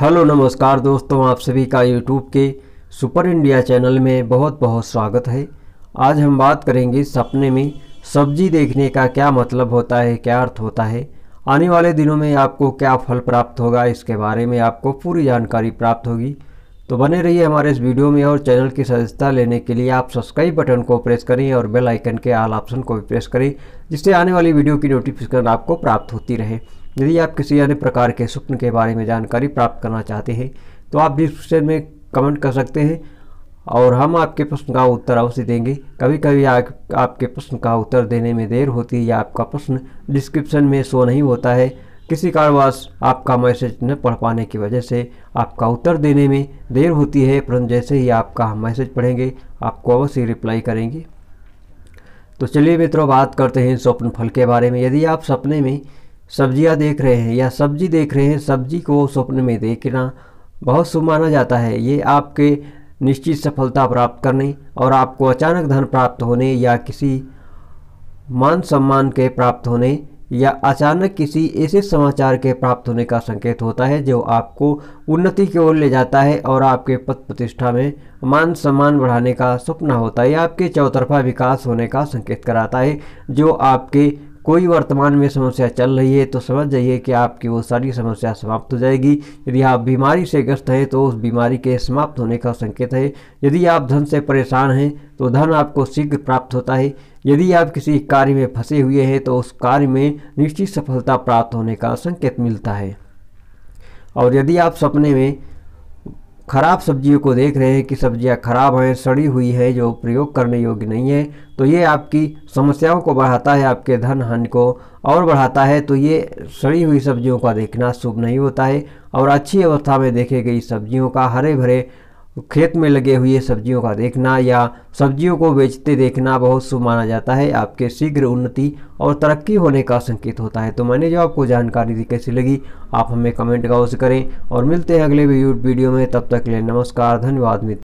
hello नमस्कार दोस्तों आप सभी का यूट्यूब के सुपर इंडिया चैनल में बहुत बहुत स्वागत है आज हम बात करेंगे सपने में सब्जी देखने का क्या मतलब होता है क्या अर्थ होता है आने वाले दिनों में आपको क्या फल प्राप्त होगा इसके बारे में आपको पूरी जानकारी प्राप्त होगी तो बने रहिए हमारे इस वीडियो में और चैनल की सदस्यता लेने के लिए आप सब्सक्राइब बटन को प्रेस करें और बेल आइकन के आल ऑप्शन को भी प्रेस करें जिससे आने वाली वीडियो की नोटिफिकेशन आपको प्राप्त होती रहे यदि आप किसी अन्य प्रकार के स्वप्न के बारे में जानकारी प्राप्त करना चाहते हैं तो आप डिस्क्रिप्शन में कमेंट कर सकते हैं और हम आपके प्रश्न का उत्तर अवश्य देंगे कभी कभी आ, आपके प्रश्न का उत्तर देने में देर होती है या आपका प्रश्न डिस्क्रिप्शन में शो नहीं होता है किसी कारणवश आपका मैसेज न पढ़ पाने की वजह से आपका उत्तर देने में देर होती है परंतु जैसे ही आपका हम मैसेज पढ़ेंगे आपको अवश्य रिप्लाई करेंगे तो चलिए मित्रों बात करते हैं स्वप्न फल के बारे में यदि आप सपने में सब्जियां देख रहे हैं या सब्जी देख रहे हैं सब्जी को स्वप्न में देखना बहुत शुभ माना जाता है ये आपके निश्चित सफलता प्राप्त करने और आपको अचानक धन प्राप्त होने या किसी मान सम्मान के प्राप्त होने या अचानक किसी ऐसे समाचार के प्राप्त होने का संकेत होता है जो आपको उन्नति की ओर ले जाता है और आपके पद प्रतिष्ठा में मान सम्मान बढ़ाने का सपना होता है या आपके चौतरफा विकास होने का संकेत कराता है जो आपके कोई वर्तमान में समस्या चल रही है तो समझ जाइए कि आपकी वो सारी समस्या समाप्त हो जाएगी यदि आप बीमारी से ग्रस्त हैं तो उस बीमारी के समाप्त होने का संकेत है यदि आप धन से परेशान हैं तो धन आपको शीघ्र प्राप्त होता है यदि आप किसी कार्य में फंसे हुए हैं तो उस कार्य में निश्चित सफलता प्राप्त होने का संकेत मिलता है और यदि आप सपने में खराब सब्जियों को देख रहे हैं कि सब्जियां खराब हैं सड़ी हुई है जो प्रयोग करने योग्य नहीं है तो ये आपकी समस्याओं को बढ़ाता है आपके धन हानि को और बढ़ाता है तो ये सड़ी हुई सब्जियों का देखना शुभ नहीं होता है और अच्छी अवस्था में देखे गई सब्जियों का हरे भरे खेत में लगे हुए सब्जियों का देखना या सब्जियों को बेचते देखना बहुत शुभ माना जाता है आपके शीघ्र उन्नति और तरक्की होने का संकेत होता है तो मैंने जो आपको जानकारी दी कैसी लगी आप हमें कमेंट अवश्य करें और मिलते हैं अगले वीडियो में तब तक के लिए नमस्कार धन्यवाद मित्र